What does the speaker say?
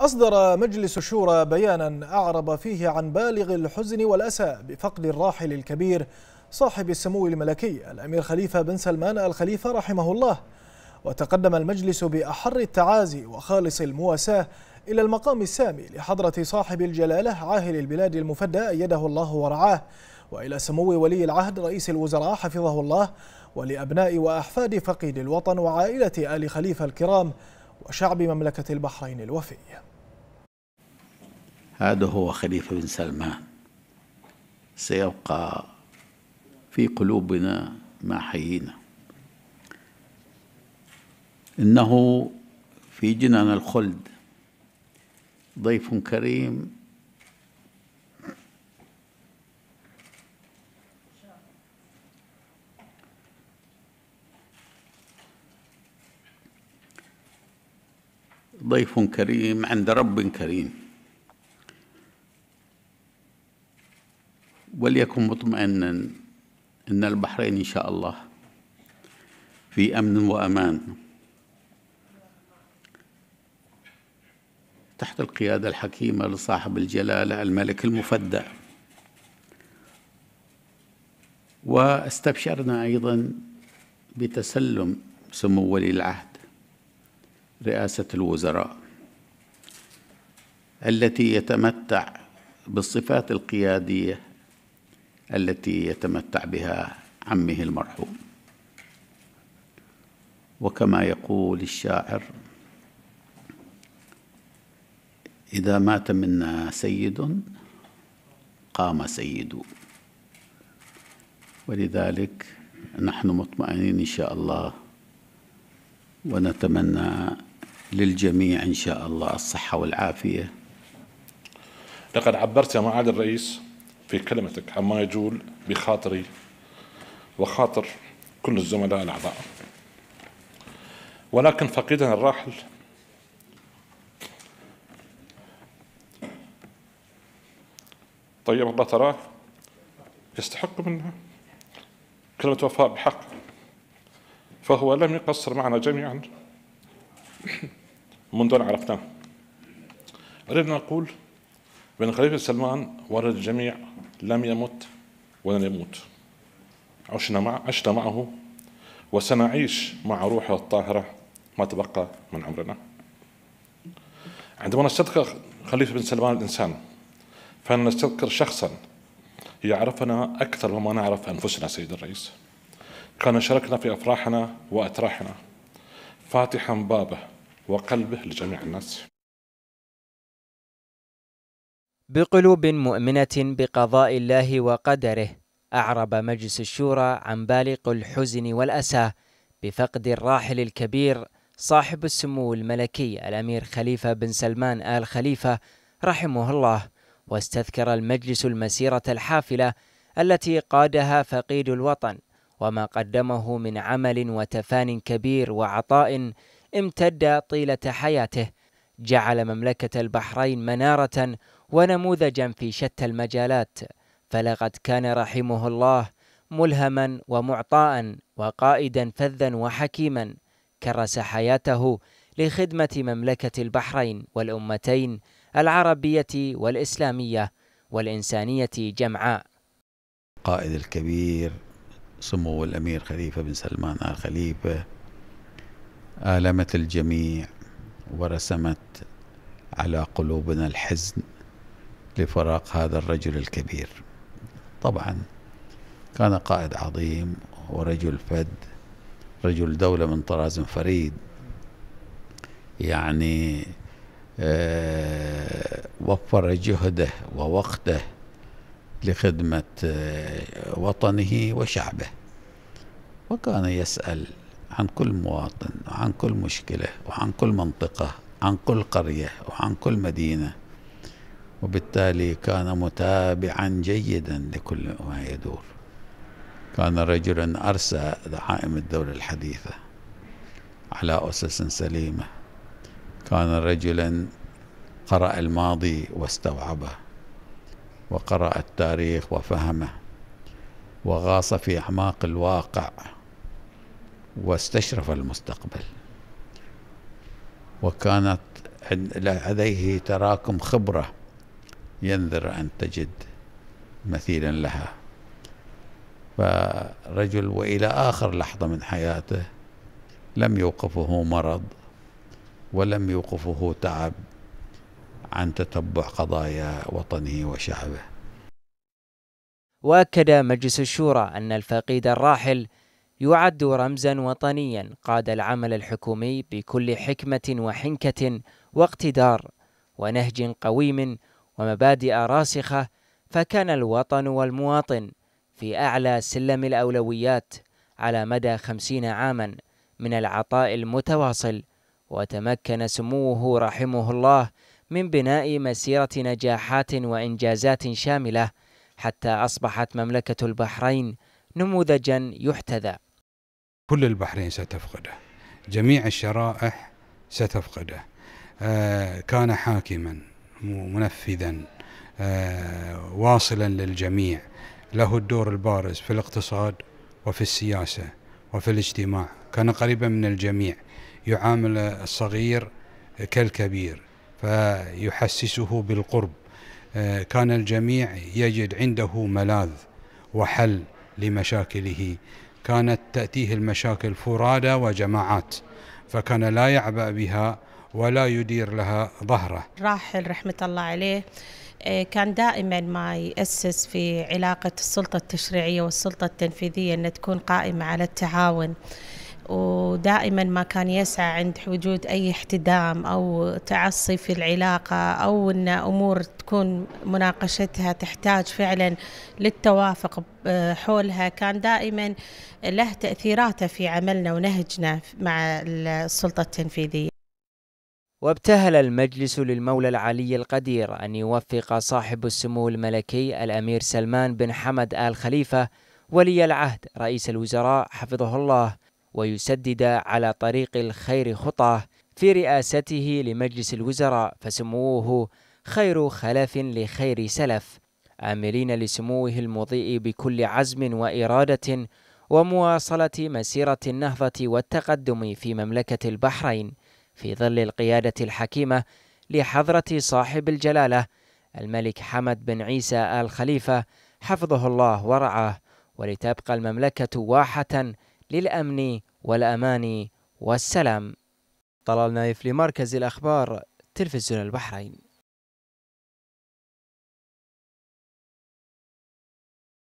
أصدر مجلس الشورى بيانا أعرب فيه عن بالغ الحزن والأسى بفقد الراحل الكبير صاحب السمو الملكي الأمير خليفة بن سلمان الخليفة رحمه الله وتقدم المجلس بأحر التعازي وخالص المواساة إلى المقام السامي لحضرة صاحب الجلالة عاهل البلاد المفدى أيده الله ورعاه وإلى سمو ولي العهد رئيس الوزراء حفظه الله ولأبناء وأحفاد فقيد الوطن وعائلة آل خليفة الكرام وشعب مملكة البحرين الوفي هذا هو خليفة بن سلمان سيبقى في قلوبنا ما حيينا إنه في جنان الخلد ضيف كريم ضيف كريم عند رب كريم وليكن مطمئنا ان البحرين ان شاء الله في امن وامان تحت القياده الحكيمه لصاحب الجلاله الملك المفدى واستبشرنا ايضا بتسلم سمو ولي العهد رئاسه الوزراء التي يتمتع بالصفات القياديه التي يتمتع بها عمه المرحوم وكما يقول الشاعر إذا مات منا سيد قام سيد ولذلك نحن مطمئنين إن شاء الله ونتمنى للجميع إن شاء الله الصحة والعافية لقد عبرت يا معالي الرئيس في كلمتك عما يجول بخاطري وخاطر كل الزملاء الأعضاء ولكن فقيدنا الراحل طيب الله تراه يستحق منا كلمة وفاء بحق فهو لم يقصر معنا جميعا منذ أن عرفناه أريد أن أقول بين خليفة سلمان ورد الجميع لم يمت ولن يموت عشنا مع عشت معه وسنعيش مع روحه الطاهرة ما تبقى من عمرنا عندما نستذكر خليفة بن سلمان الإنسان نستذكر شخصا يعرفنا أكثر مما نعرف أنفسنا سيد الرئيس كان شاركنا في أفراحنا وأتراحنا فاتحا بابه وقلبه لجميع الناس بقلوب مؤمنة بقضاء الله وقدره أعرب مجلس الشورى عن بالق الحزن والأسى بفقد الراحل الكبير صاحب السمو الملكي الأمير خليفة بن سلمان آل خليفة رحمه الله واستذكر المجلس المسيرة الحافلة التي قادها فقيد الوطن وما قدمه من عمل وتفان كبير وعطاء امتد طيلة حياته جعل مملكة البحرين منارة ونموذجا في شتى المجالات فلقد كان رحمه الله ملهما ومعطاء وقائدا فذا وحكيما كرس حياته لخدمه مملكه البحرين والامتين العربيه والاسلاميه والانسانيه جمعاء. قائد الكبير سمو الامير خليفه بن سلمان ال خليفه آلمت الجميع ورسمت على قلوبنا الحزن لفراق هذا الرجل الكبير طبعا كان قائد عظيم ورجل فد رجل دولة من طراز فريد يعني آه، وفر جهده ووقته لخدمة آه، وطنه وشعبه وكان يسأل عن كل مواطن وعن كل مشكلة وعن كل منطقة عن كل قرية وعن كل مدينة وبالتالي كان متابعا جيدا لكل ما يدور كان رجلا أرسى دعائم الدولة الحديثة على أسس سليمة كان رجلا قرأ الماضي واستوعبه وقرأ التاريخ وفهمه وغاص في أعماق الواقع واستشرف المستقبل وكانت لديه تراكم خبره ينذر أن تجد مثيلا لها فرجل وإلى آخر لحظة من حياته لم يوقفه مرض ولم يوقفه تعب عن تتبع قضايا وطنه وشعبه واكد مجلس الشورى ان الفقيد الراحل يعد رمزا وطنيا قاد العمل الحكومي بكل حكمه وحنكه واقتدار ونهج قويم ومبادئ راسخة فكان الوطن والمواطن في أعلى سلم الأولويات على مدى خمسين عاما من العطاء المتواصل وتمكن سموه رحمه الله من بناء مسيرة نجاحات وإنجازات شاملة حتى أصبحت مملكة البحرين نموذجا يحتذى كل البحرين ستفقده جميع الشرائح ستفقده آه، كان حاكما منفذا آه، واصلا للجميع له الدور البارز في الاقتصاد وفي السياسة وفي الاجتماع كان قريبا من الجميع يعامل الصغير كالكبير فيحسسه بالقرب آه، كان الجميع يجد عنده ملاذ وحل لمشاكله كانت تأتيه المشاكل فرادى وجماعات فكان لا يعبأ بها ولا يدير لها ظهره راحل رحمة الله عليه آه، كان دائما ما يأسس في علاقة السلطة التشريعية والسلطة التنفيذية أن تكون قائمة على التعاون ودائما ما كان يسعى عند وجود أي احتدام أو تعصي في العلاقة أو أن أمور تكون مناقشتها تحتاج فعلا للتوافق حولها كان دائما له تأثيراته في عملنا ونهجنا مع السلطة التنفيذية وابتهل المجلس للمولى العلي القدير أن يوفق صاحب السمو الملكي الأمير سلمان بن حمد آل خليفة ولي العهد رئيس الوزراء حفظه الله ويسدد على طريق الخير خطاه في رئاسته لمجلس الوزراء فسموه خير خلف لخير سلف آملين لسموه المضيء بكل عزم وإرادة ومواصلة مسيرة النهضة والتقدم في مملكة البحرين في ظل القيادة الحكيمة لحضرة صاحب الجلالة الملك حمد بن عيسى آل خليفة حفظه الله ورعاه ولتبقى المملكة واحة للأمن والأمان والسلام طلال نايف لمركز الأخبار تلفزيون البحرين